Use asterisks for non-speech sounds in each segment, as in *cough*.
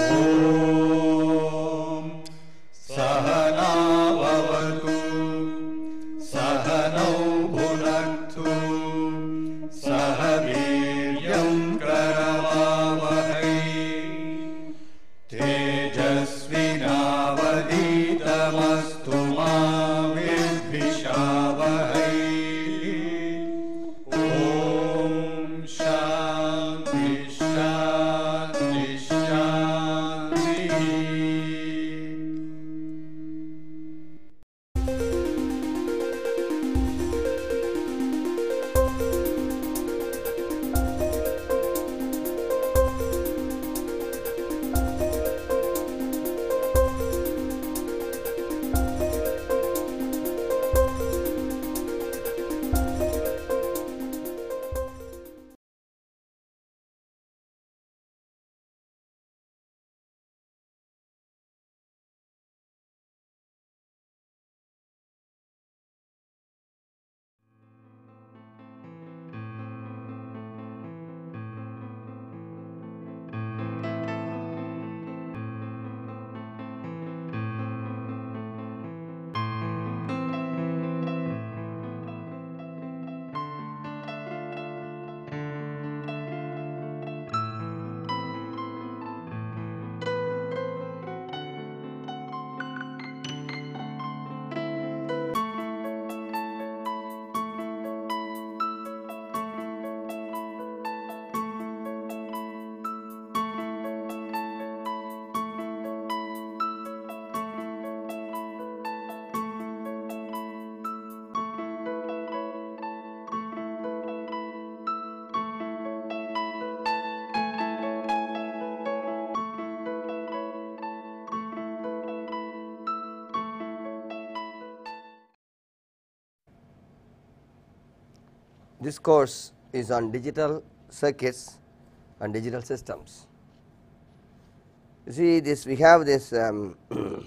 Oh. This course is on digital circuits and digital systems. You see this we have this um, *clears throat*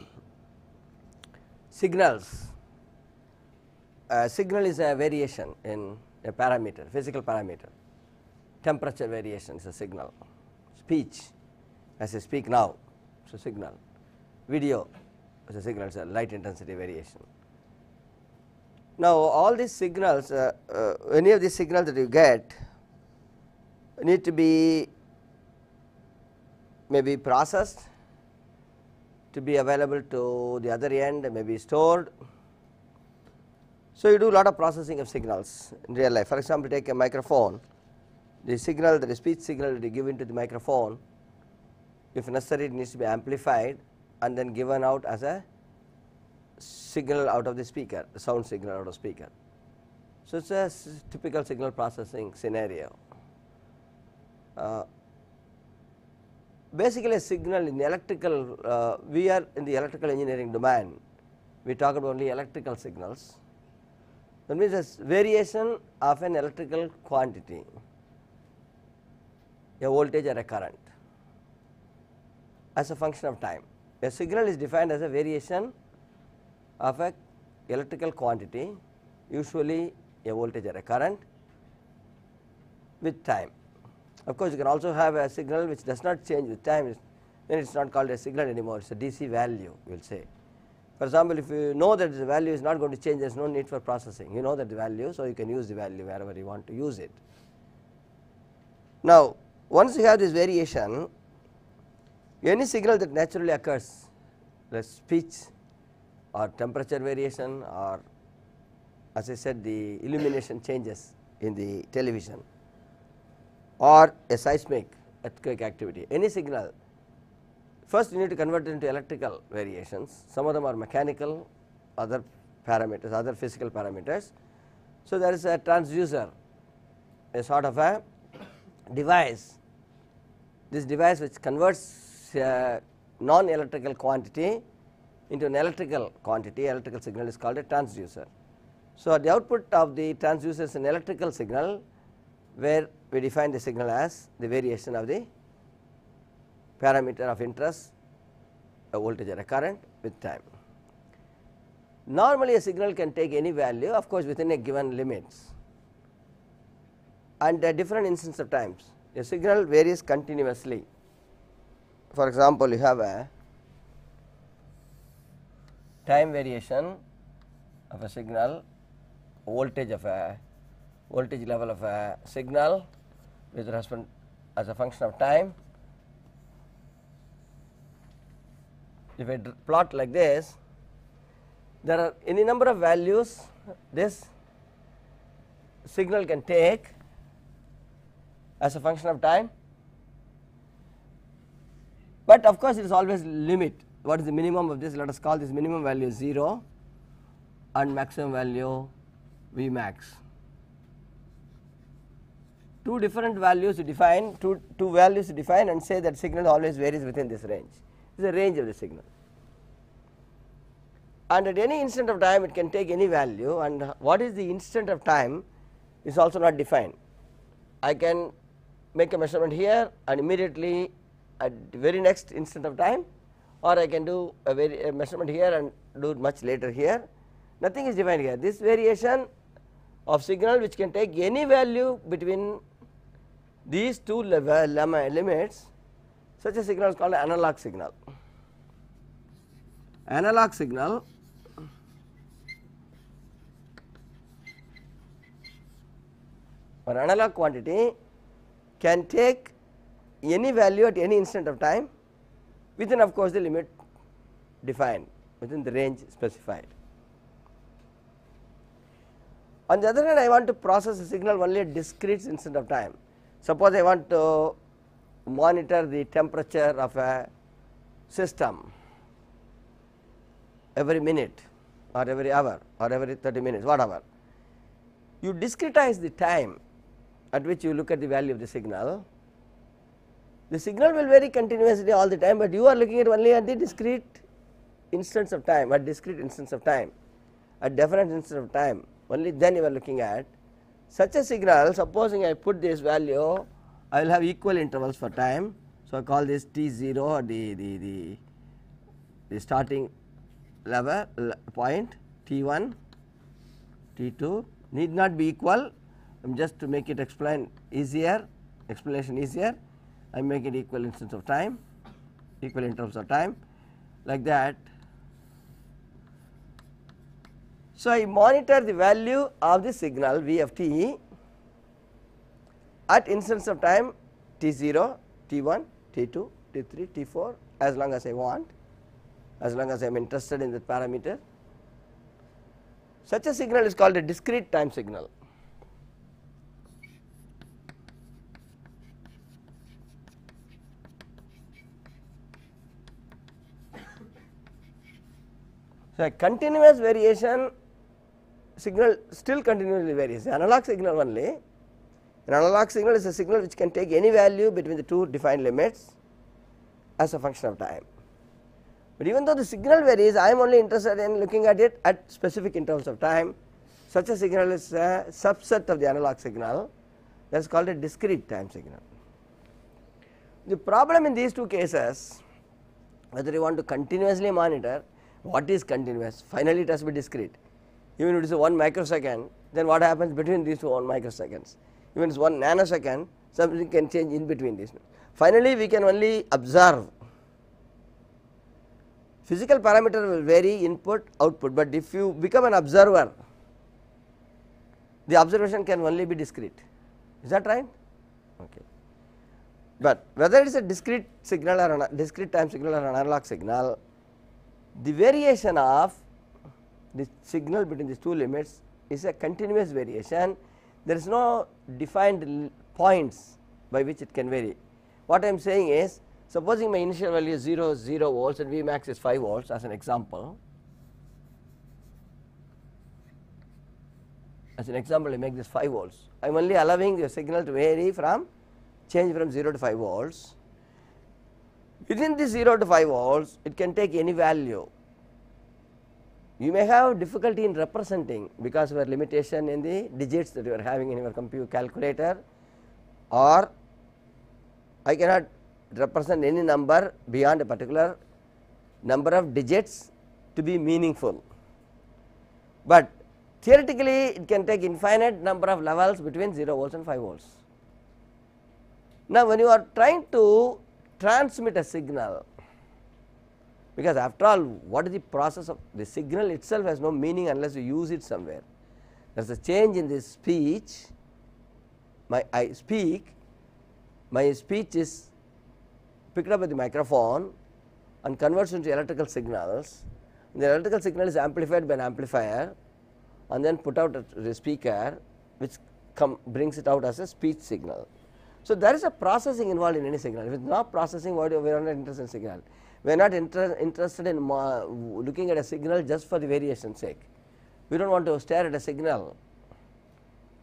signals. A signal is a variation in a parameter, physical parameter. Temperature variation is a signal. Speech, as I speak now, is a signal. Video is a signal, it is a light intensity variation. Now, all these signals uh, uh, any of the signals that you get need to be maybe processed to be available to the other end may be stored. So, you do a lot of processing of signals in real life for example, take a microphone the signal the speech signal that is given to the microphone if necessary it needs to be amplified and then given out as a signal out of the speaker, the sound signal out of speaker. So, it is a typical signal processing scenario. Uh, basically a signal in electrical, uh, we are in the electrical engineering domain, we talk about only electrical signals. That means, a variation of an electrical quantity, a voltage or a current as a function of time. A signal is defined as a variation of a electrical quantity usually a voltage or a current with time. Of course, you can also have a signal which does not change with time then it is not called a signal anymore it is a DC value we will say. For example, if you know that the value is not going to change there is no need for processing you know that the value so you can use the value wherever you want to use it. Now, once you have this variation any signal that naturally occurs the speech or temperature variation or as I said the illumination changes in the television or a seismic earthquake activity any signal first you need to convert it into electrical variations some of them are mechanical other parameters other physical parameters. So, there is a transducer a sort of a device this device which converts uh, non electrical quantity into an electrical quantity, electrical signal is called a transducer. So, the output of the transducer is an electrical signal where we define the signal as the variation of the parameter of interest a voltage or a current with time. Normally a signal can take any value of course within a given limits and at different instance of times a signal varies continuously. For example, you have a time variation of a signal, voltage of a voltage level of a signal with respect as a function of time. If I plot like this, there are any number of values this signal can take as a function of time, but of course, it is always limit what is the minimum of this let us call this minimum value 0 and maximum value V max. Two different values you define two, two values you define and say that signal always varies within this range this is the range of the signal and at any instant of time it can take any value and what is the instant of time is also not defined. I can make a measurement here and immediately at the very next instant of time or I can do a, very, a measurement here and do much later here. Nothing is defined here. This variation of signal which can take any value between these two limits, such a signal is called analog signal. Analog signal or analog quantity can take any value at any instant of time within of course the limit defined within the range specified. On the other hand I want to process a signal only at discrete instant of time. Suppose I want to monitor the temperature of a system every minute or every hour or every 30 minutes whatever. You discretize the time at which you look at the value of the signal the signal will vary continuously all the time, but you are looking at only at the discrete instance of time, at discrete instance of time, at different instance of time, only then you are looking at such a signal. Supposing I put this value, I will have equal intervals for time. So, I call this t 0 or the, the, the, the starting level point t 1, t 2 need not be equal, I am just to make it explain easier, explanation easier. I make it equal in terms of time, equal intervals of time like that. So, I monitor the value of the signal V of t at instance of time t 0, t 1, t 2, t 3, t 4 as long as I want, as long as I am interested in that parameter. Such a signal is called a discrete time signal. The continuous variation signal still continuously varies the analog signal only an analog signal is a signal which can take any value between the two defined limits as a function of time. But even though the signal varies I am only interested in looking at it at specific intervals of time such a signal is a subset of the analog signal that is called a discrete time signal. The problem in these two cases whether you want to continuously monitor what is continuous? Finally, it has to be discrete. Even if it is 1 microsecond, then what happens between these two 1 microseconds? Even if it is 1 nanosecond, something can change in between these. Finally, we can only observe. Physical parameter will vary input output, but if you become an observer, the observation can only be discrete. Is that right? Okay. But whether it is a discrete signal or a discrete time signal or an analog signal, the variation of the signal between these two limits is a continuous variation. There is no defined points by which it can vary. What I am saying is supposing my initial value is 0 0 volts and V max is 5 volts as an example. As an example I make this 5 volts. I am only allowing the signal to vary from change from 0 to 5 volts Within the 0 to 5 volts, it can take any value. You may have difficulty in representing because of your limitation in the digits that you are having in your computer calculator or I cannot represent any number beyond a particular number of digits to be meaningful. But theoretically it can take infinite number of levels between 0 volts and 5 volts. Now, when you are trying to transmit a signal because after all what is the process of the signal itself has no meaning unless you use it somewhere. There is a change in the speech, my I speak, my speech is picked up by the microphone and converts into electrical signals. the electrical signal is amplified by an amplifier and then put out at the speaker which brings it out as a speech signal. So, there is a processing involved in any signal. If it is not processing, what we are not interested in signal. We are not inter interested in looking at a signal just for the variation sake. We do not want to stare at a signal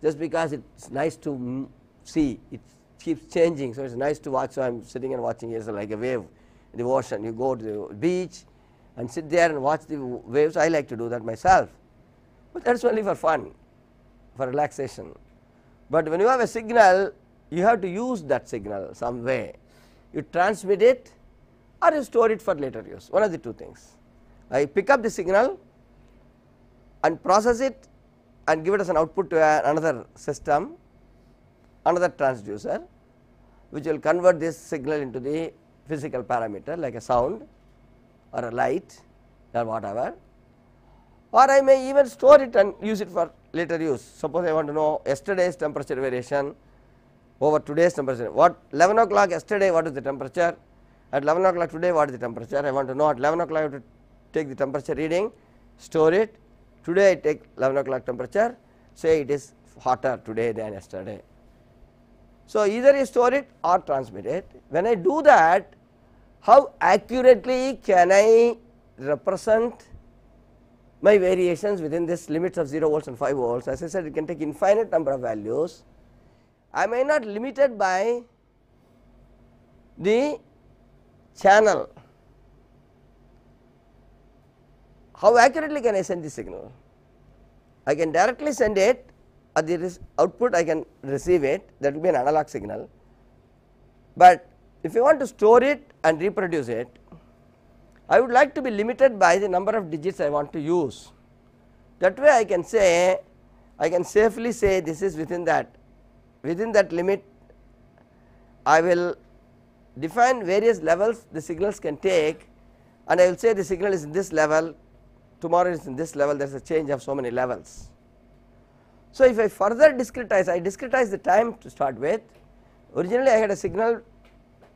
just because it is nice to see, it keeps changing. So, it is nice to watch. So, I am sitting and watching here, so like a wave in the ocean. You go to the beach and sit there and watch the waves. I like to do that myself, but that is only for fun, for relaxation. But when you have a signal, you have to use that signal some way you transmit it or you store it for later use one of the two things. I pick up the signal and process it and give it as an output to another system another transducer which will convert this signal into the physical parameter like a sound or a light or whatever or I may even store it and use it for later use. Suppose I want to know yesterday's temperature variation over today's temperature. What 11 o'clock yesterday what is the temperature, at 11 o'clock today what is the temperature, I want to know at 11 o'clock I have to take the temperature reading, store it, today I take 11 o'clock temperature, say it is hotter today than yesterday. So, either you store it or transmit it, when I do that how accurately can I represent my variations within this limits of 0 volts and 5 volts as I said it can take infinite number of values am I not limited by the channel? How accurately can I send the signal? I can directly send it at the output I can receive it that will be an analog signal, but if you want to store it and reproduce it I would like to be limited by the number of digits I want to use. That way I can say I can safely say this is within that within that limit I will define various levels the signals can take and I will say the signal is in this level tomorrow is in this level there is a change of so many levels. So, if I further discretize I discretize the time to start with originally I had a signal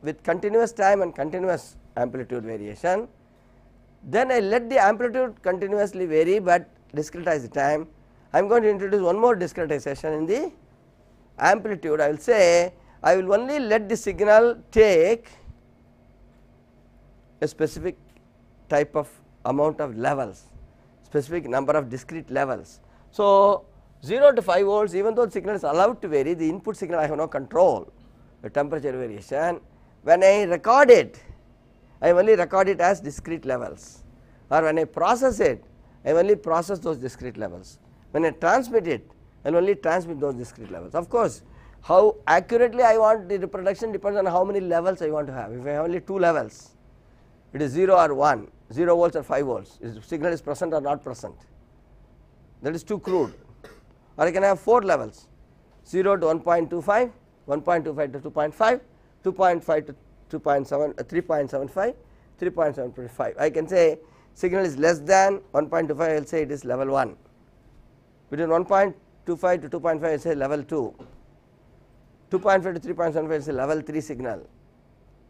with continuous time and continuous amplitude variation then I let the amplitude continuously vary, but discretize the time I am going to introduce one more discretization in the amplitude I will say I will only let the signal take a specific type of amount of levels specific number of discrete levels. So, 0 to 5 volts even though the signal is allowed to vary the input signal I have no control the temperature variation when I record it I only record it as discrete levels or when I process it I only process those discrete levels when I transmit it and only transmit those discrete levels. Of course, how accurately I want the reproduction depends on how many levels I want to have. If I have only two levels, it is 0 or 1, 0 volts or 5 volts, is signal is present or not present. That is too crude. Or I can have 4 levels, 0 to 1.25, 1.25 to 2.5, 2.5 to 2.7, uh, 3.75, 3.725. I can say signal is less than 1.25, I will say it is level 1. Between 2.5 to 2.5 is a level 2, 2.5 to 3.75 is a level 3 signal,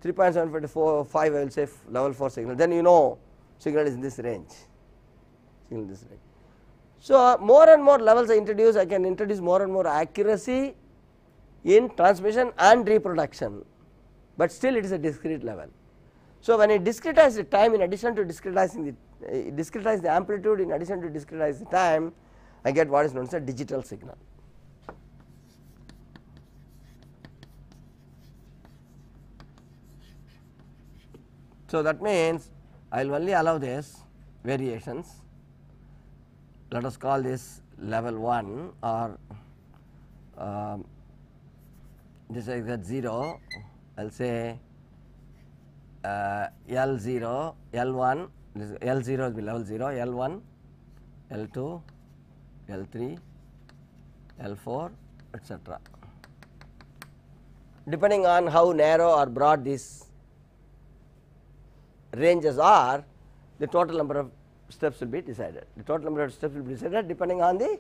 3.75 to 4, 5 I will say level 4 signal, then you know signal is in this range, signal this range. So, uh, more and more levels I introduce, I can introduce more and more accuracy in transmission and reproduction, but still it is a discrete level. So, when I discretize the time in addition to discretizing the uh, discretize the amplitude in addition to discretize the time, I get what is known as a digital signal. So, that means I will only allow this variations let us call this level 1 or uh, this is at 0 I will say uh, L 0 L 1 L 0 will be level 0 L 1 L 2 L3, L4 etc. Depending on how narrow or broad these ranges are, the total number of steps will be decided. The total number of steps will be decided depending on the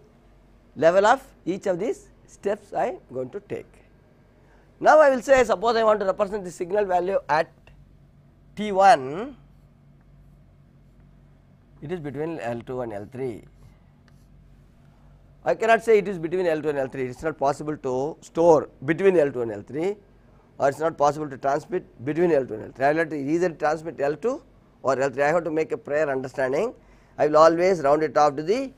level of each of these steps I am going to take. Now, I will say suppose I want to represent the signal value at T 1, it is between L 2 and L 3 I cannot say it is between L2 and L3, it is not possible to store between L2 and L3 or it is not possible to transmit between L2 and L3. I will have to either transmit L2 or L3, I have to make a prior understanding. I will always round it off to the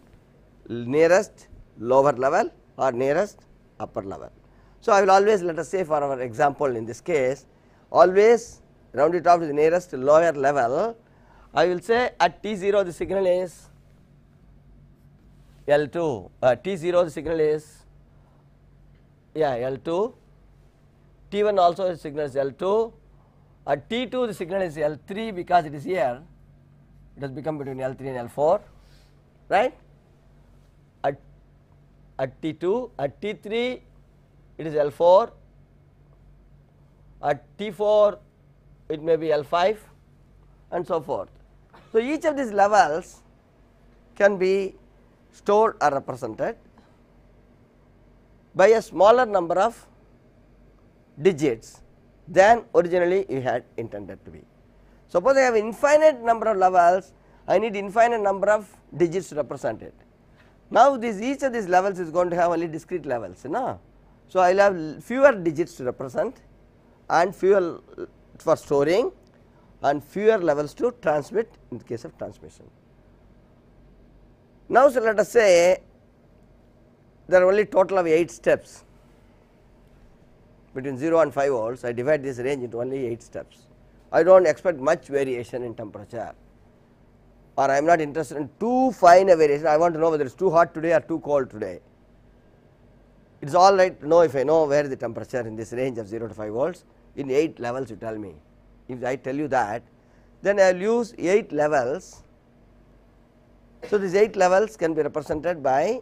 nearest lower level or nearest upper level. So, I will always let us say for our example in this case, always round it off to the nearest lower level, I will say at T0 the signal is L2 uh, T0 signal is yeah L2 T1 also the signal is L2 at T2 the signal is L3 because it is here it has become between L3 and L4 right at at T2 at T3 it is L4 at T4 it may be L5 and so forth. So, each of these levels can be stored are represented by a smaller number of digits than originally you had intended to be. Suppose I have infinite number of levels, I need infinite number of digits to represent it. Now, this each of these levels is going to have only discrete levels. You know? So, I will have fewer digits to represent and fewer for storing and fewer levels to transmit in the case of transmission. Now, so let us say there are only total of 8 steps between 0 and 5 volts I divide this range into only 8 steps. I do not expect much variation in temperature or I am not interested in too fine a variation I want to know whether it is too hot today or too cold today. It is all right to know if I know where the temperature in this range of 0 to 5 volts in 8 levels you tell me. If I tell you that then I will use 8 levels so, these 8 levels can be represented by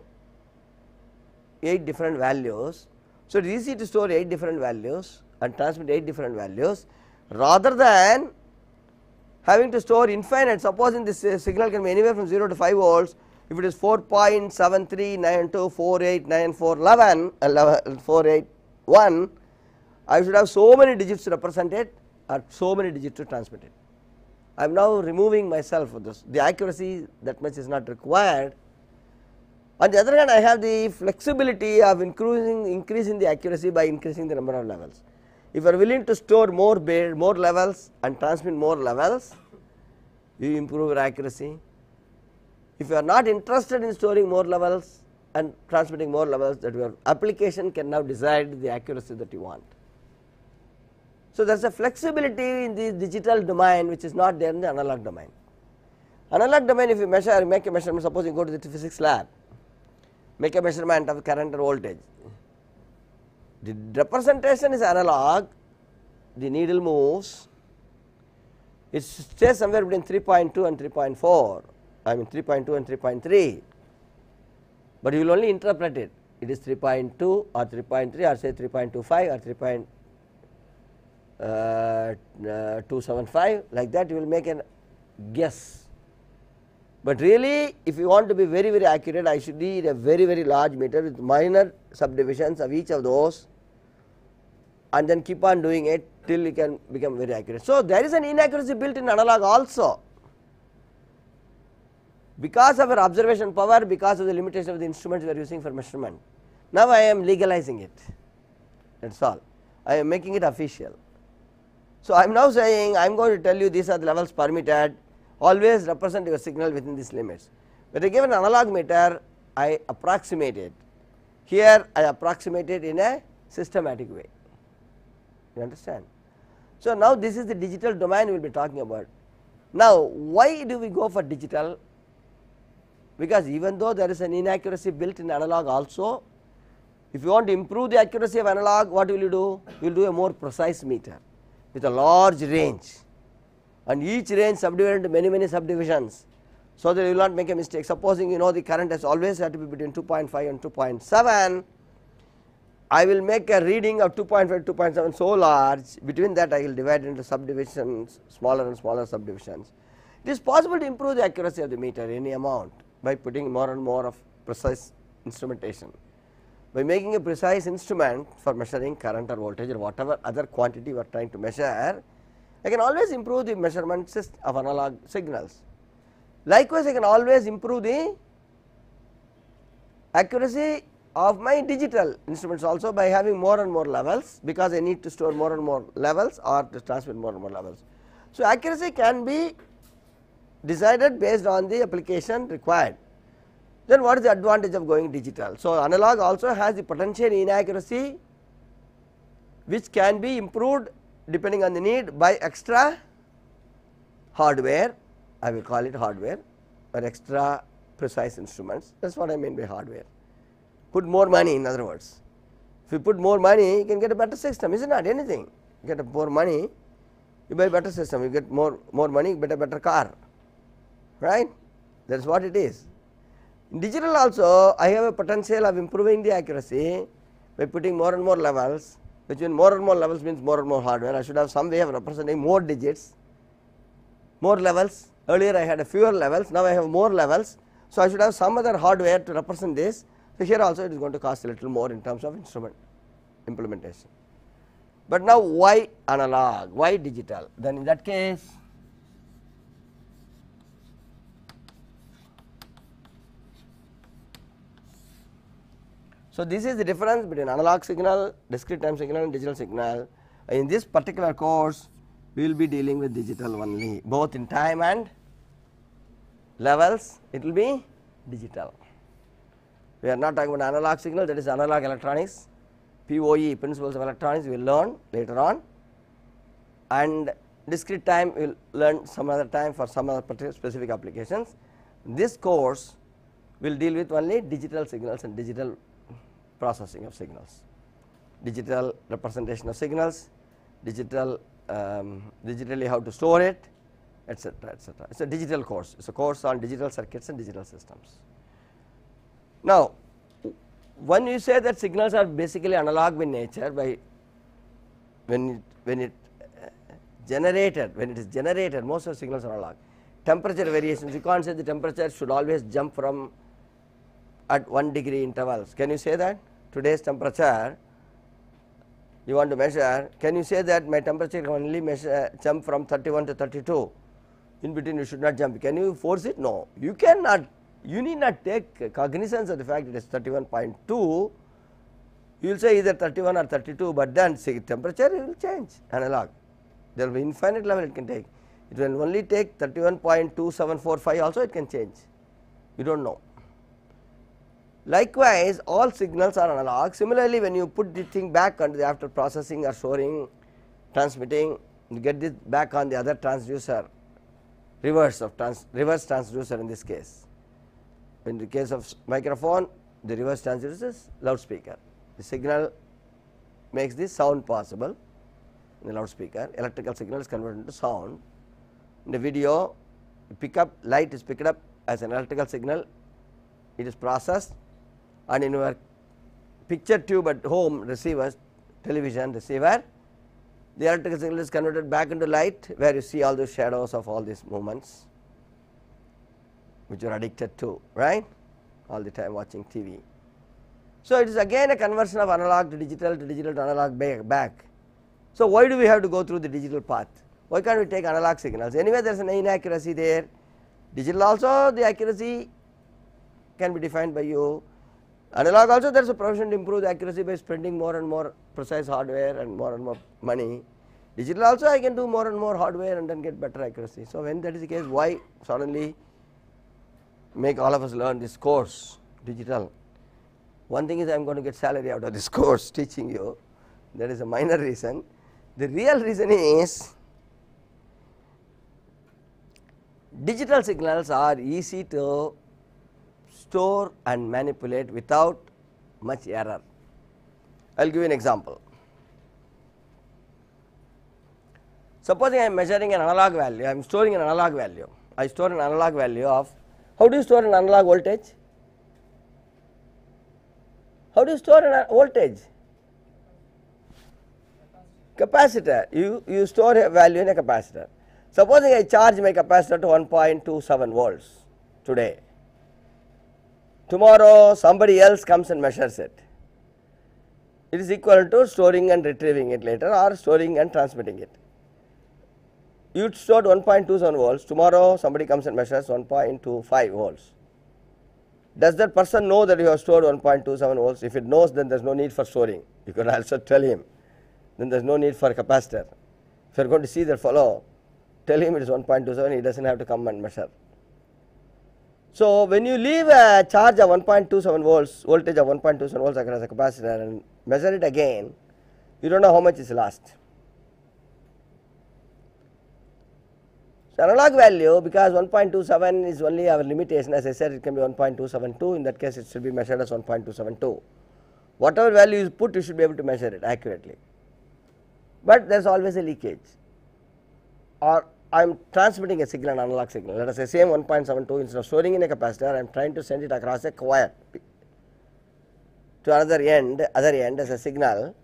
8 different values. So, it is easy to store 8 different values and transmit 8 different values rather than having to store infinite. Suppose this uh, signal can be anywhere from 0 to 5 volts, if it is 4.7392489411, uh, I should have so many digits to represent it or so many digits to transmit it. I am now removing myself for this the accuracy that much is not required. On the other hand I have the flexibility of increasing increasing the accuracy by increasing the number of levels. If you are willing to store more bed, more levels and transmit more levels you improve your accuracy. If you are not interested in storing more levels and transmitting more levels that your application can now decide the accuracy that you want. So, there is a flexibility in the digital domain which is not there in the analog domain. Analog domain if you measure make a measurement suppose you go to the physics lab make a measurement of current or voltage. The representation is analog the needle moves it stays somewhere between 3.2 and 3.4 I mean 3.2 and 3.3 but you will only interpret it it is 3.2 or 3.3 or say 3.25 or 3. Uh, uh, 275 like that you will make a guess. But really if you want to be very very accurate I should need a very very large meter with minor subdivisions of each of those and then keep on doing it till you can become very accurate. So, there is an inaccuracy built in analog also because of our observation power because of the limitation of the instruments we are using for measurement. Now, I am legalizing it that is all I am making it official. So, I am now saying I am going to tell you these are the levels permitted always represent your signal within these limits. When I give an analog meter I approximate it here I approximate it in a systematic way you understand. So, now this is the digital domain we will be talking about. Now, why do we go for digital because even though there is an inaccuracy built in analog also if you want to improve the accuracy of analog what will you do you will do a more precise meter with a large range and each range subdivided into many many subdivisions. So, that you will not make a mistake supposing you know the current has always had to be between 2.5 and 2.7 I will make a reading of 2.5 2.7 so large between that I will divide into subdivisions smaller and smaller subdivisions. It is possible to improve the accuracy of the meter any amount by putting more and more of precise instrumentation by making a precise instrument for measuring current or voltage or whatever other quantity we are trying to measure, I can always improve the measurement system of analog signals. Likewise, I can always improve the accuracy of my digital instruments also by having more and more levels because I need to store more and more levels or to transmit more and more levels. So, accuracy can be decided based on the application required then what is the advantage of going digital? So, analog also has the potential inaccuracy which can be improved depending on the need by extra hardware, I will call it hardware or extra precise instruments that is what I mean by hardware. Put more money in other words, if you put more money you can get a better system is it not anything, you get more money you buy better system, you get more, more money, better better car right that is what it is. In digital also I have a potential of improving the accuracy by putting more and more levels which means more and more levels means more and more hardware I should have some way of representing more digits, more levels earlier I had fewer levels now I have more levels. So, I should have some other hardware to represent this. So, here also it is going to cost a little more in terms of instrument implementation. But now why analog, why digital then in that case So this is the difference between analog signal, discrete time signal and digital signal. In this particular course, we will be dealing with digital only, both in time and levels, it will be digital. We are not talking about analog signal, that is analog electronics, POE, principles of electronics, we will learn later on. And discrete time, we will learn some other time for some other specific applications. This course will deal with only digital signals and digital processing of signals. Digital representation of signals, digital um, digitally how to store it, etc., etc. It's a digital course. It's a course on digital circuits and digital systems. Now, when you say that signals are basically analog in nature, by when it, when it uh, generated, when it is generated, most of the signals are analog. Temperature variations, you can't say the temperature should always jump from at 1 degree intervals. Can you say that? today's temperature you want to measure, can you say that my temperature can only measure, jump from 31 to 32, in between you should not jump. Can you force it? No, you cannot, you need not take cognizance of the fact it is 31.2, you will say either 31 or 32, but then see temperature will change analog. There will be infinite level it can take. It will only take 31.2745 also it can change, you do not know. Likewise, all signals are analog. Similarly, when you put the thing back on the after processing or storing, transmitting, you get this back on the other transducer, reverse of trans reverse transducer in this case. In the case of microphone, the reverse transducer is loudspeaker. The signal makes the sound possible in the loudspeaker. Electrical signal is converted into sound. In the video, pick up light is picked up as an electrical signal. It is processed and in your picture tube at home receivers television receiver the electrical signal is converted back into light where you see all those shadows of all these movements which you are addicted to right all the time watching TV. So, it is again a conversion of analog to digital to digital to analog back. So, why do we have to go through the digital path? Why can't we take analog signals? Anyway, there is an inaccuracy there. Digital also the accuracy can be defined by you Analog also there is a provision to improve the accuracy by spending more and more precise hardware and more and more money. Digital also I can do more and more hardware and then get better accuracy. So, when that is the case why suddenly make all of us learn this course digital. One thing is I am going to get salary out of this *laughs* course teaching you that is a minor reason. The real reason is digital signals are easy to store and manipulate without much error. I will give you an example. Supposing I am measuring an analog value, I am storing an analog value. I store an analog value of how do you store an analog voltage? How do you store an voltage? Capacitor. You, you store a value in a capacitor. Supposing I charge my capacitor to 1.27 volts today tomorrow somebody else comes and measures it. It is equal to storing and retrieving it later or storing and transmitting it. You stored 1.27 volts, tomorrow somebody comes and measures 1.25 volts. Does that person know that you have stored 1.27 volts? If it knows, then there is no need for storing. You can also tell him, then there is no need for capacitor. If you are going to see that fellow, tell him it is 1.27, he does not have to come and measure. So, when you leave a charge of 1.27 volts voltage of 1.27 volts across a capacitor and measure it again you do not know how much is lost. So, analog value because 1.27 is only our limitation as I said it can be 1.272 in that case it should be measured as 1.272. Whatever value you put you should be able to measure it accurately, but there is always a leakage or I am transmitting a signal, an analog signal. Let us say same 1.72 instead of storing in a capacitor, I am trying to send it across a wire to another end, other end as a signal.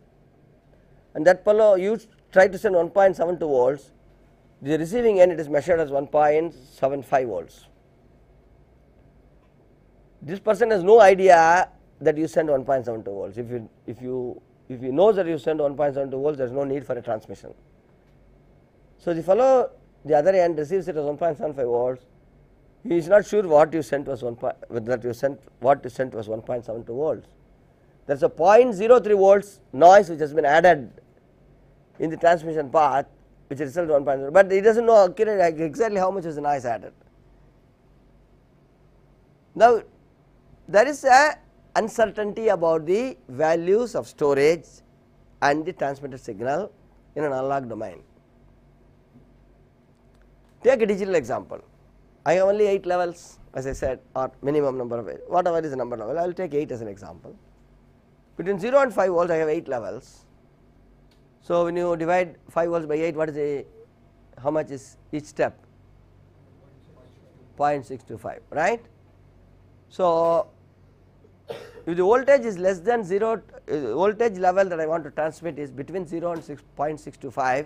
And that fellow, you try to send 1.72 volts, the receiving end it is measured as 1.75 volts. This person has no idea that you send 1.72 volts. If you, if you, if he know that you send 1.72 volts, there is no need for a transmission. So, the fellow the other end receives it as 1.75 volts, he is not sure what you sent was 1 point, that you sent what you sent was 1.72 volts. There is a 0.03 volts noise which has been added in the transmission path which results 1.0, but he does not know accurately exactly how much is the noise added. Now, there is a uncertainty about the values of storage and the transmitted signal in an analog domain. Take a digital example. I have only 8 levels as I said or minimum number of whatever is the number level I will take 8 as an example. Between 0 and 5 volts I have 8 levels. So, when you divide 5 volts by 8 what is the how much is each step 0.625 right. So, if the voltage is less than 0 uh, voltage level that I want to transmit is between 0 and 0.625, I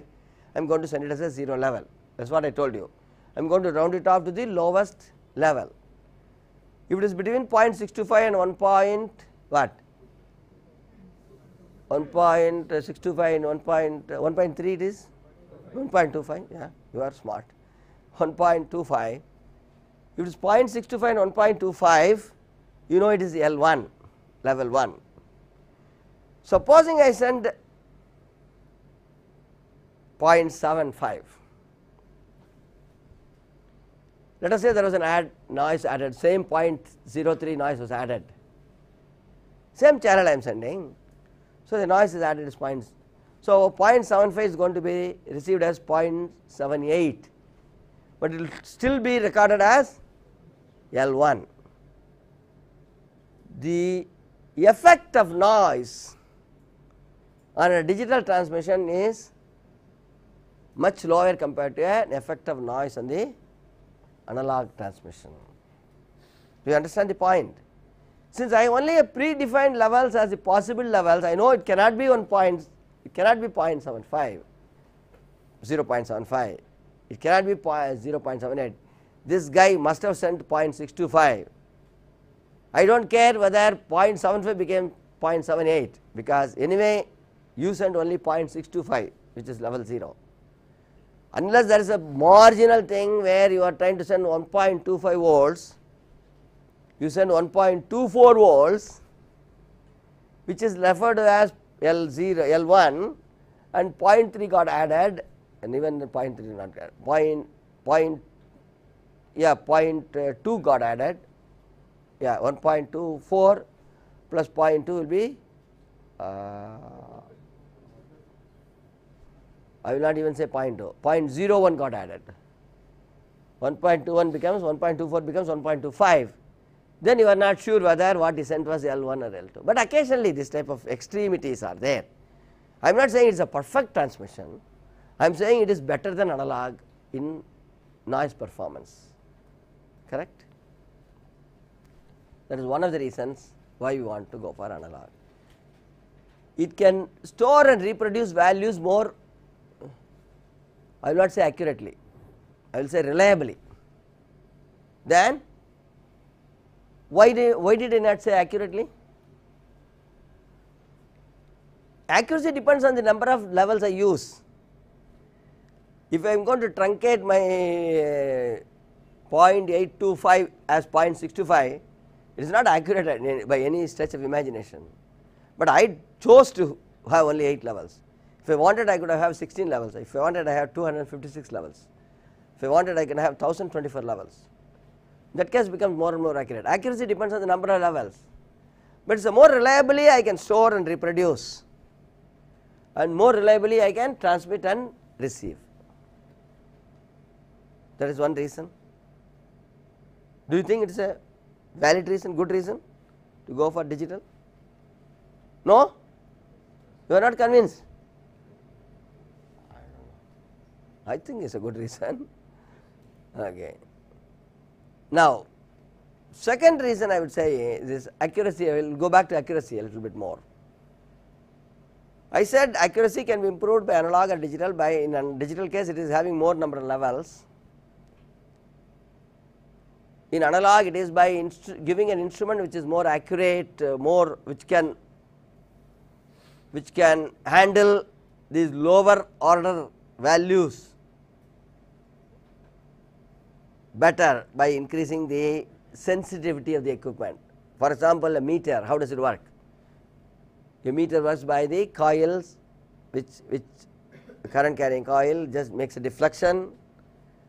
am going to send it as a 0 level that is what I told you. I am going to round it off to the lowest level. If it is between 0.625 and 1 point what? 1.625 uh, and 1 uh, it is 1.25 yeah you are smart 1.25 if it is 0.625 and 1.25 you know it is L1 level 1 supposing I send 0.75 let us say there was an add noise added, same 0.03 noise was added, same channel I am sending. So, the noise is added as points. So, 0.75 is going to be received as 0.78, but it will still be recorded as L 1. The effect of noise on a digital transmission is much lower compared to an effect of noise on the analog transmission. Do you understand the point? Since I only have predefined levels as the possible levels, I know it cannot be on point, it cannot be 0.75, 0.75, it cannot be 0.78. This guy must have sent 0.625. I do not care whether 0.75 became 0.78 because anyway you sent only 0.625 which is level 0 unless there is a marginal thing where you are trying to send 1.25 volts, you send 1.24 volts which is referred to as L0, L1 and 0.3 got added and even 0.3 not added, point, point, yeah 0.2 got added, yeah 1.24 plus 0.2 will be uh, I will not even say 0.2, 0.01 got added. 1.21 becomes 1.24 becomes 1.25 then you are not sure whether what is sent was L1 or L2. But occasionally this type of extremities are there. I am not saying it is a perfect transmission, I am saying it is better than analog in noise performance, correct? That is one of the reasons why we want to go for analog. It can store and reproduce values more I will not say accurately, I will say reliably. Then why did, why did I not say accurately? Accuracy depends on the number of levels I use. If I am going to truncate my uh, 0.825 as 0.65, it is not accurate by any stretch of imagination, but I chose to have only 8 levels. If I wanted I could have 16 levels, if I wanted I have 256 levels, if I wanted I can have 1024 levels. That case becomes more and more accurate. Accuracy depends on the number of levels, but the more reliably I can store and reproduce and more reliably I can transmit and receive. That is one reason. Do you think it is a valid reason, good reason to go for digital? No? You are not convinced? I think it's a good reason. *laughs* Okay. Now, second reason I would say is accuracy. I will go back to accuracy a little bit more. I said accuracy can be improved by analog or digital by in a digital case it is having more number of levels. In analog it is by giving an instrument which is more accurate, uh, more which can which can handle these lower order values better by increasing the sensitivity of the equipment. For example, a meter, how does it work? A meter works by the coils which, which current carrying coil just makes a deflection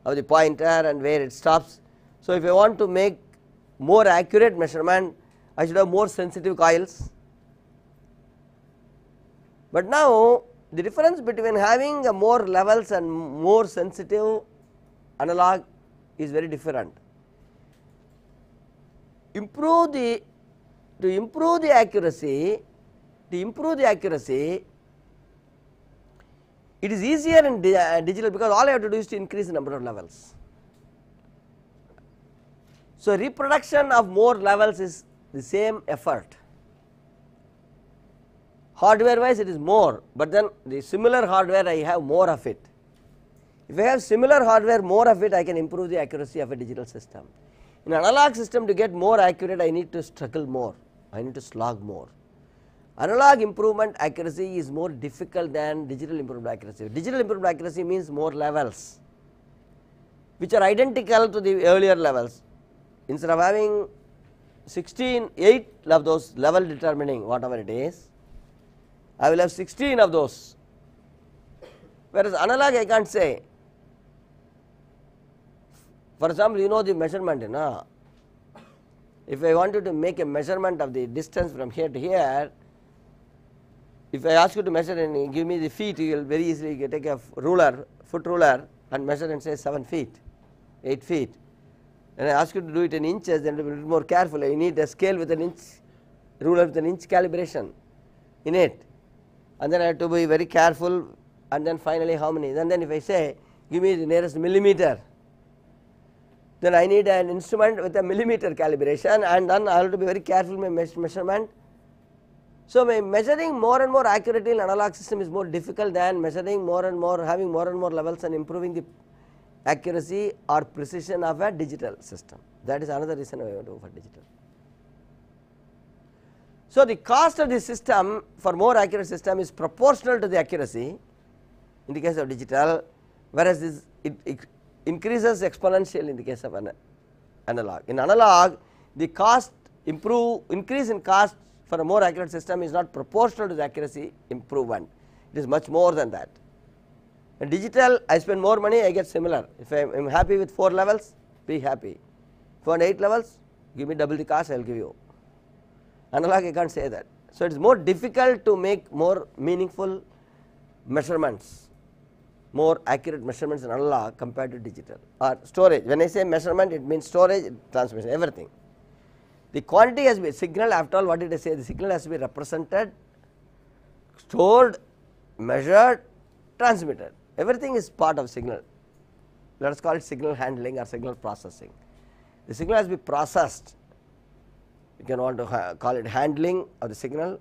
of the pointer and where it stops. So, if I want to make more accurate measurement, I should have more sensitive coils. But now, the difference between having a more levels and more sensitive analog is very different. Improve the to improve the accuracy, to improve the accuracy, it is easier in uh, digital because all I have to do is to increase the number of levels. So, reproduction of more levels is the same effort. Hardware wise it is more, but then the similar hardware I have more of it. If I have similar hardware more of it I can improve the accuracy of a digital system. In analog system to get more accurate I need to struggle more, I need to slog more. Analog improvement accuracy is more difficult than digital improvement accuracy. Digital improvement accuracy means more levels which are identical to the earlier levels. Instead of having 16, 8 of those level determining whatever it is, I will have 16 of those. Whereas analog I can't say for example, you know the measurement, na. If I wanted to make a measurement of the distance from here to here, if I ask you to measure and give me the feet, you will very easily take a ruler, foot ruler and measure and say 7 feet, 8 feet. And I ask you to do it in inches, then you will be more careful. You need a scale with an inch, ruler with an inch calibration in it. And then I have to be very careful and then finally how many. And then if I say, give me the nearest millimeter, then I need an instrument with a millimeter calibration and then I have to be very careful my measurement. So, my measuring more and more accurately in analog system is more difficult than measuring more and more having more and more levels and improving the accuracy or precision of a digital system that is another reason why I want to go for digital. So, the cost of the system for more accurate system is proportional to the accuracy in the case of digital whereas, this it, it increases exponential in the case of an analog. In analog, the cost improve increase in cost for a more accurate system is not proportional to the accuracy improvement, it is much more than that. In digital, I spend more money, I get similar. If I am happy with 4 levels, be happy. If you want 8 levels, give me double the cost, I will give you. Analog, I can't say that. So, it is more difficult to make more meaningful measurements more accurate measurements in analog compared to digital or storage. When I say measurement, it means storage, transmission, everything. The quantity has been signal after all what did I say? The signal has to be represented, stored, measured, transmitted. Everything is part of signal. Let us call it signal handling or signal processing. The signal has to be processed. You can want to call it handling of the signal,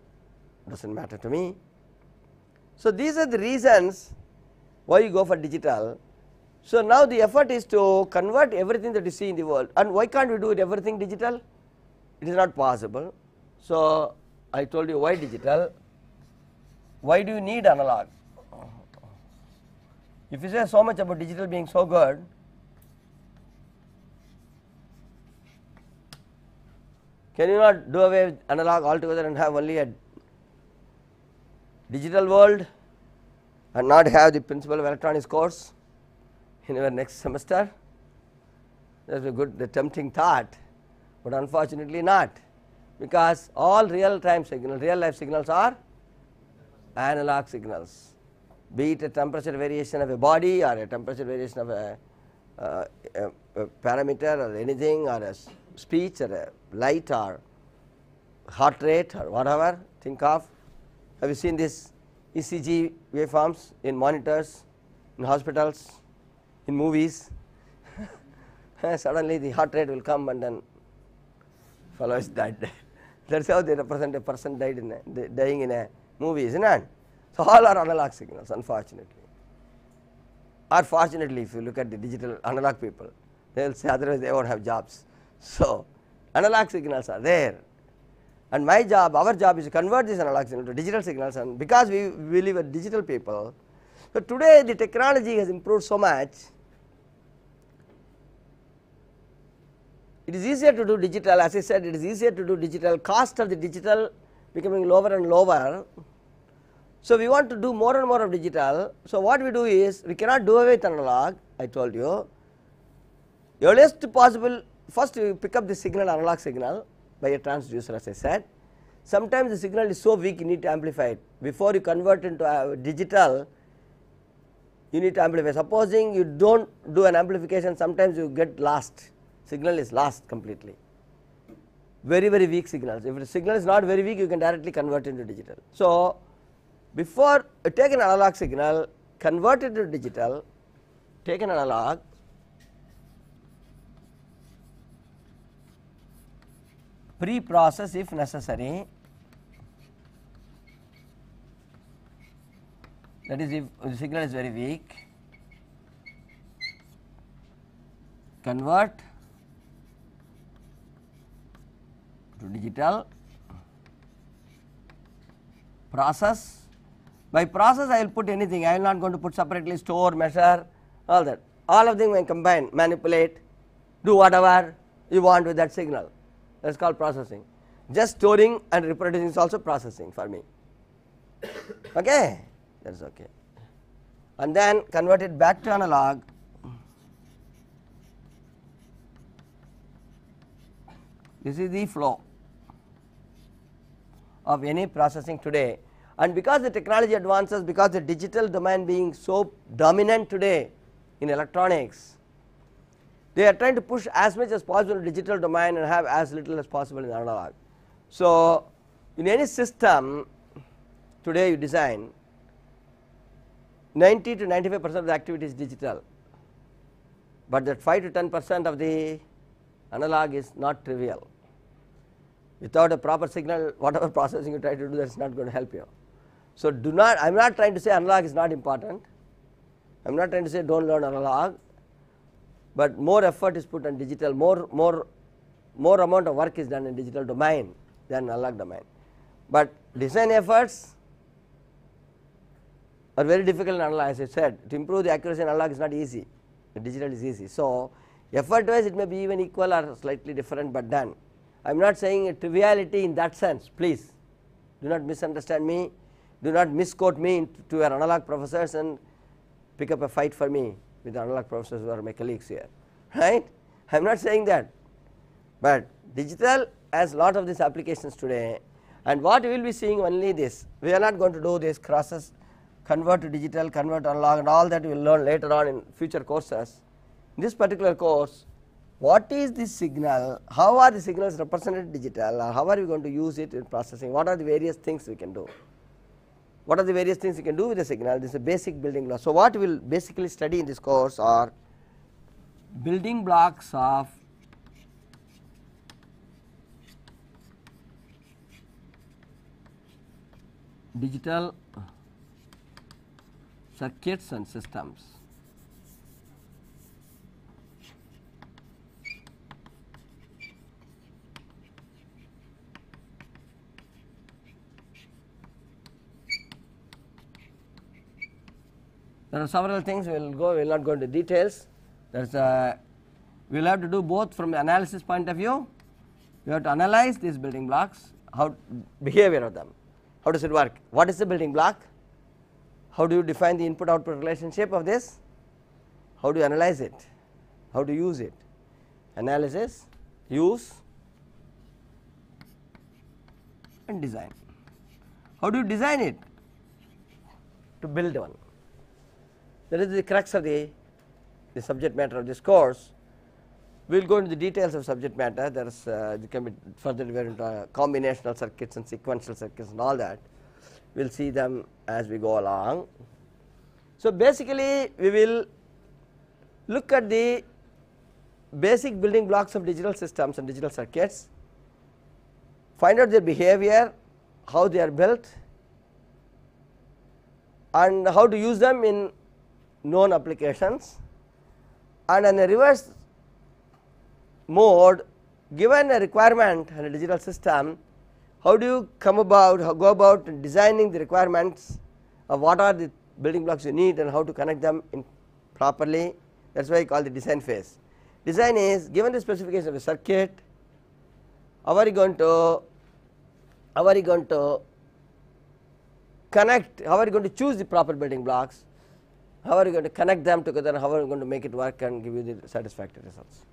does not matter to me. So, these are the reasons why you go for digital. So, now the effort is to convert everything that you see in the world and why can't we do it everything digital? It is not possible. So, I told you why digital, why do you need analog? If you say so much about digital being so good, can you not do away with analog altogether and have only a digital world? and not have the principle of electronics course in your next semester. That is a good the tempting thought, but unfortunately not because all real time signal, real life signals are analog signals, be it a temperature variation of a body or a temperature variation of a, uh, a, a parameter or anything or a speech or a light or heart rate or whatever think of. Have you seen this ECG waveforms in monitors, in hospitals, in movies. *laughs* Suddenly the heart rate will come and then follows that. *laughs* that is how they represent a person died in a, dying in a movie, isn't it? So, all are analog signals unfortunately or fortunately if you look at the digital analog people, they will say otherwise they won't have jobs. So, analog signals are there and my job our job is to convert this analog signal to digital signals and because we, we a digital people. So, today the technology has improved so much it is easier to do digital as I said it is easier to do digital cost of the digital becoming lower and lower. So, we want to do more and more of digital. So, what we do is we cannot do away with analog I told you earliest possible first you pick up the signal analog signal by a transducer as I said. Sometimes the signal is so weak you need to amplify it. Before you convert into a digital, you need to amplify. Supposing you do not do an amplification, sometimes you get lost, signal is lost completely. Very, very weak signals. If the signal is not very weak, you can directly convert into digital. So, before you take an analog signal, convert it to digital, take an analog, pre-process if necessary that is if the signal is very weak convert to digital process by process I will put anything I am not going to put separately store measure all that all of them can combine manipulate do whatever you want with that signal that is called processing. Just storing and reproducing is also processing for me. *coughs* okay, that is okay. And then convert it back to analog. This is the flow of any processing today and because the technology advances because the digital domain being so dominant today in electronics they are trying to push as much as possible in digital domain and have as little as possible in analog. So, in any system today you design 90 to 95 percent of the activity is digital, but that 5 to 10 percent of the analog is not trivial. Without a proper signal *laughs* whatever processing you try to do that is not going to help you. So, do not I am not trying to say analog is not important, I am not trying to say do not learn analog, but more effort is put on digital, more, more, more amount of work is done in digital domain than analog domain. But design efforts are very difficult in analog as I said to improve the accuracy in analog is not easy, the digital is easy. So, effort wise it may be even equal or slightly different, but done. I am not saying a triviality in that sense please do not misunderstand me, do not misquote me to your analog professors and pick up a fight for me with analog processors who are my colleagues here, right. I am not saying that, but digital has lot of these applications today and what we will be seeing only this, we are not going to do this crosses convert to digital, convert analog and all that we will learn later on in future courses. In this particular course, what is the signal, how are the signals represented digital or how are we going to use it in processing, what are the various things we can do what are the various things you can do with the signal this is a basic building block. So, what we will basically study in this course are building blocks of digital circuits and systems. There are several things we will go, we will not go into details. There's a, we will have to do both from the analysis point of view. We have to analyze these building blocks, how behavior of them, how does it work, what is the building block, how do you define the input output relationship of this, how do you analyze it, how to use it, analysis, use and design. How do you design it? To build one. That is the crux of the, the subject matter of this course. We will go into the details of subject matter. There is uh, can be further into uh, combinational circuits and sequential circuits and all that. We will see them as we go along. So, basically we will look at the basic building blocks of digital systems and digital circuits, find out their behavior, how they are built and how to use them in known applications and in a reverse mode given a requirement and a digital system how do you come about go about designing the requirements of what are the building blocks you need and how to connect them in properly that is why I call the design phase. Design is given the specification of a circuit how are you going to how are you going to connect how are you going to choose the proper building blocks how are you going to connect them together and how are you going to make it work and give you the satisfactory results.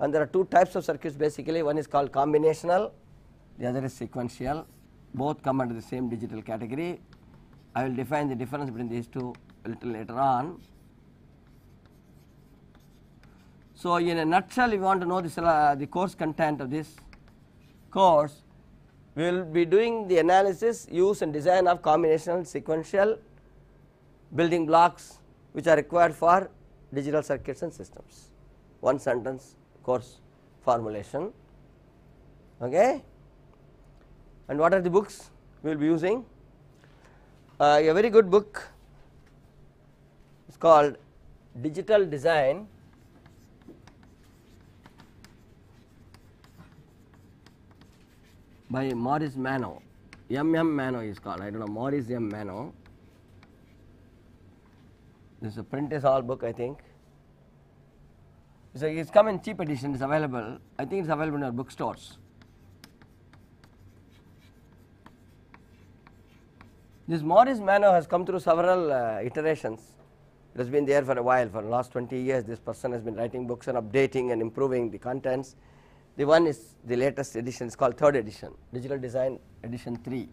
And there are two types of circuits basically, one is called combinational, the other is sequential, both come under the same digital category. I will define the difference between these two a little later on. So, in a nutshell if you want to know this, uh, the course content of this course, we will be doing the analysis, use and design of combinational, sequential building blocks which are required for digital circuits and systems. One sentence course formulation. Okay. And what are the books we will be using? Uh, a very good book is called Digital Design by Morris Mano, M. Mano is called, I do not know, Morris M. Mano. This is a print is all book, I think. So it's come in cheap edition, it's available. I think it's available in our bookstores. This Morris Manor has come through several uh, iterations. It has been there for a while, for the last 20 years this person has been writing books and updating and improving the contents. The one is the latest edition, it's called third edition, digital design edition 3.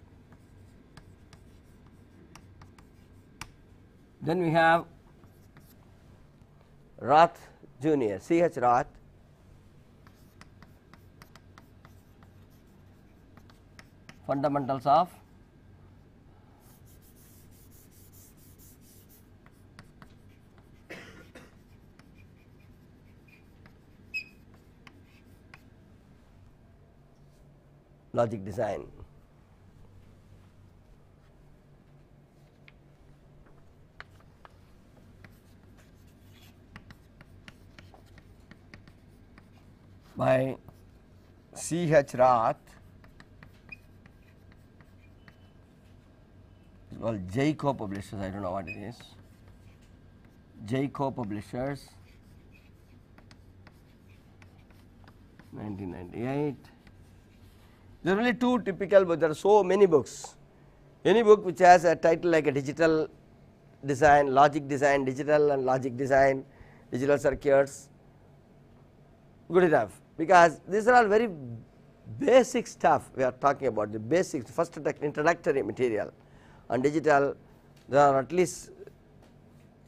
Then we have Roth Jr. C. H. Roth fundamentals of logic design. C H Rath well Jaco Publishers I don't know what it is Jaco Publishers 1998 there are only two typical but there are so many books any book which has a title like a digital design logic design digital and logic design digital circuits good enough because these are all very basic stuff we are talking about the basics, first introductory material on digital there are at least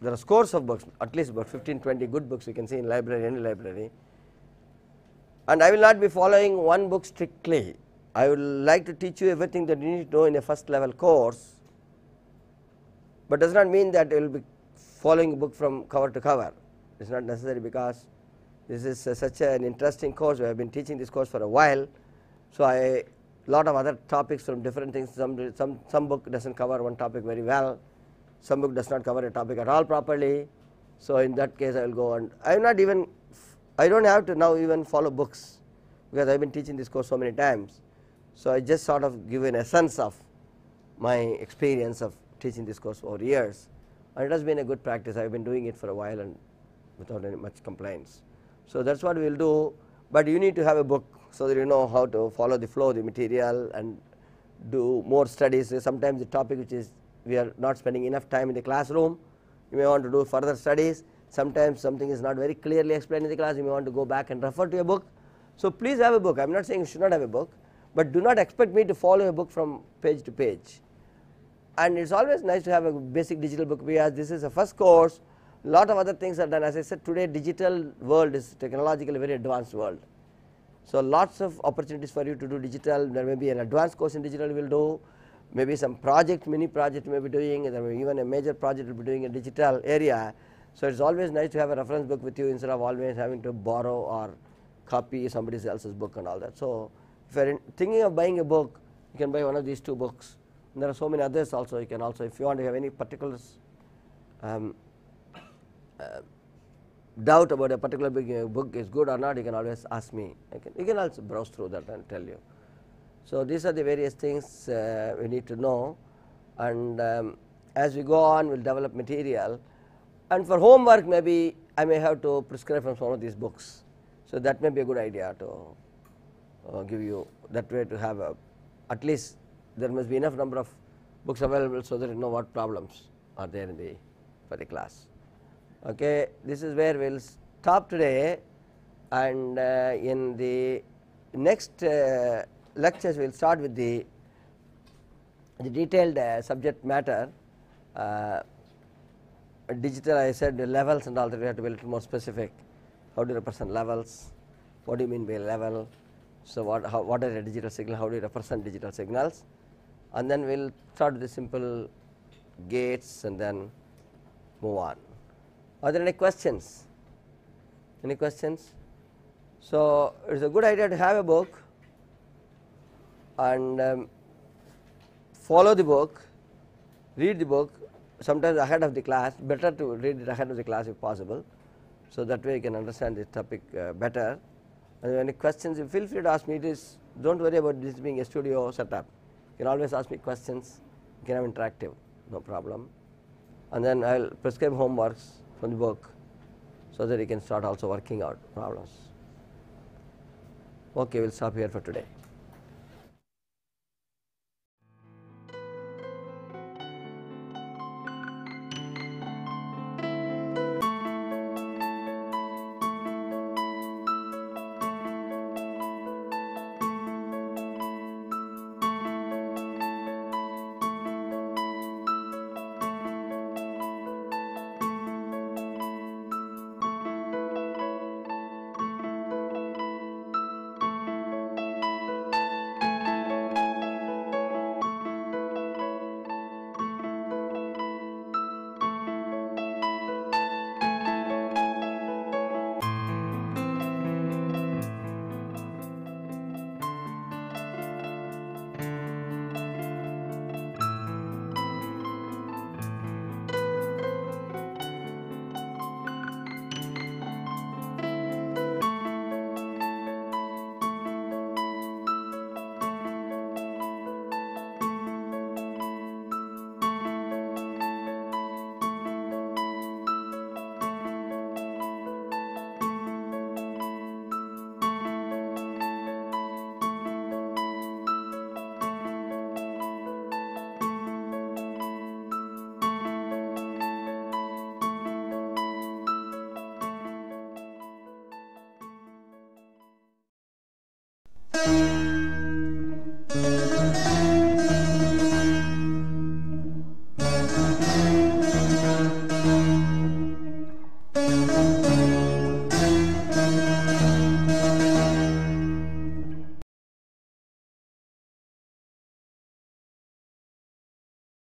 there are scores of books at least about 15 20 good books you can see in library any library and I will not be following one book strictly I would like to teach you everything that you need to know in a first level course but does not mean that you will be following a book from cover to cover it is not necessary because this is uh, such an interesting course. We have been teaching this course for a while. So, I lot of other topics from different things. Some, some, some book does not cover one topic very well. Some book does not cover a topic at all properly. So, in that case, I will go and I am not even, I do not have to now even follow books because I have been teaching this course so many times. So, I just sort of give an essence of my experience of teaching this course over years and it has been a good practice. I have been doing it for a while and without any much complaints. So, that is what we will do, but you need to have a book so that you know how to follow the flow of the material and do more studies. Sometimes the topic which is we are not spending enough time in the classroom, you may want to do further studies. Sometimes something is not very clearly explained in the class, you may want to go back and refer to a book. So, please have a book, I am not saying you should not have a book, but do not expect me to follow a book from page to page. And it is always nice to have a basic digital book because this is a first course, lot of other things are done as I said today digital world is technologically very advanced world. So, lots of opportunities for you to do digital there may be an advanced course in digital will do maybe some project mini project may be doing and even a major project will be doing in digital area. So, it is always nice to have a reference book with you instead of always having to borrow or copy somebody else's book and all that. So, if you are thinking of buying a book you can buy one of these two books and there are so many others also you can also if you want to have any particulars um, uh, doubt about a particular uh, book is good or not, you can always ask me. can, you can also browse through that and tell you. So, these are the various things uh, we need to know and um, as we go on we will develop material and for homework maybe I may have to prescribe from some of these books. So, that may be a good idea to uh, give you that way to have a, at least there must be enough number of books available so that you know what problems are there in the for the class. Okay. This is where we will stop today and uh, in the next uh, lectures we will start with the, the detailed uh, subject matter uh, digital I said the levels and all that we have to be a little more specific how do you represent levels what do you mean by level so what how, are digital signal how do you represent digital signals and then we will start with the simple gates and then move on. Are there any questions? Any questions? So, it is a good idea to have a book and um, follow the book, read the book sometimes ahead of the class, better to read it ahead of the class if possible. So, that way you can understand the topic uh, better and any questions you feel free to ask me it is do not worry about this being a studio setup. You can always ask me questions, you can have interactive no problem and then I will prescribe homeworks from the work so that you can start also working out problems. Okay, we will stop here for today. Thank you.